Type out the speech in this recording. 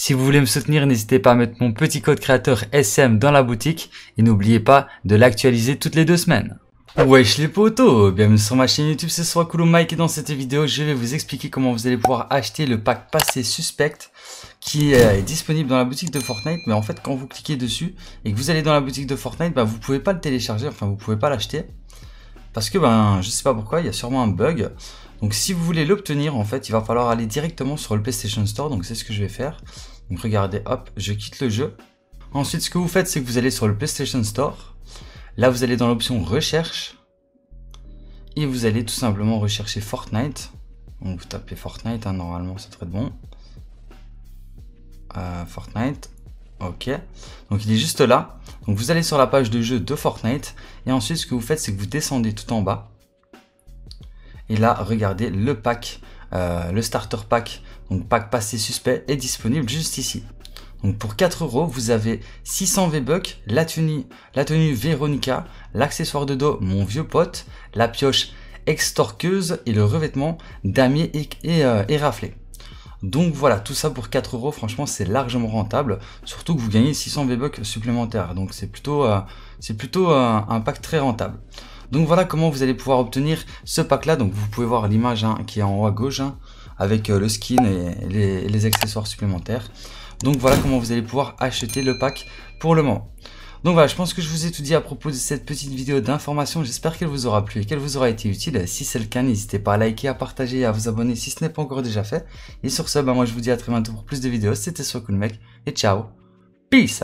Si vous voulez me soutenir, n'hésitez pas à mettre mon petit code créateur SM dans la boutique et n'oubliez pas de l'actualiser toutes les deux semaines. Wesh les potos Bienvenue sur ma chaîne YouTube, c'est Sora Mike et dans cette vidéo je vais vous expliquer comment vous allez pouvoir acheter le pack passé suspect qui euh, est disponible dans la boutique de Fortnite mais en fait quand vous cliquez dessus et que vous allez dans la boutique de Fortnite Vous bah, vous pouvez pas le télécharger, enfin vous pouvez pas l'acheter parce que ben je sais pas pourquoi, il y a sûrement un bug donc si vous voulez l'obtenir, en fait, il va falloir aller directement sur le PlayStation Store. Donc c'est ce que je vais faire. Donc regardez, hop, je quitte le jeu. Ensuite, ce que vous faites, c'est que vous allez sur le PlayStation Store. Là, vous allez dans l'option recherche. Et vous allez tout simplement rechercher Fortnite. Donc vous tapez Fortnite, hein, normalement ça très bon. Euh, Fortnite. Ok, donc il est juste là. Donc vous allez sur la page de jeu de Fortnite et ensuite ce que vous faites c'est que vous descendez tout en bas et là, regardez le pack, euh, le starter pack, donc pack passé suspect, est disponible juste ici. Donc pour 4 euros, vous avez 600 V-Bucks, la tenue, la tenue l'accessoire de dos Mon vieux pote, la pioche extorqueuse et le revêtement damier et, et, euh, raflé. Donc voilà, tout ça pour 4 euros, franchement, c'est largement rentable, surtout que vous gagnez 600 V-Bucks supplémentaires. Donc c'est plutôt, euh, c'est plutôt un pack très rentable. Donc voilà comment vous allez pouvoir obtenir ce pack là. Donc vous pouvez voir l'image hein, qui est en haut à gauche hein, avec euh, le skin et les, accessoires supplémentaires. Donc voilà comment vous allez pouvoir acheter le pack pour le moment. Donc voilà, je pense que je vous ai tout dit à propos de cette petite vidéo d'information. J'espère qu'elle vous aura plu et qu'elle vous aura été utile. Si c'est le cas, n'hésitez pas à liker, à partager et à vous abonner si ce n'est pas encore déjà fait. Et sur ce, bah moi je vous dis à très bientôt pour plus de vidéos. C'était le Mec et ciao. Peace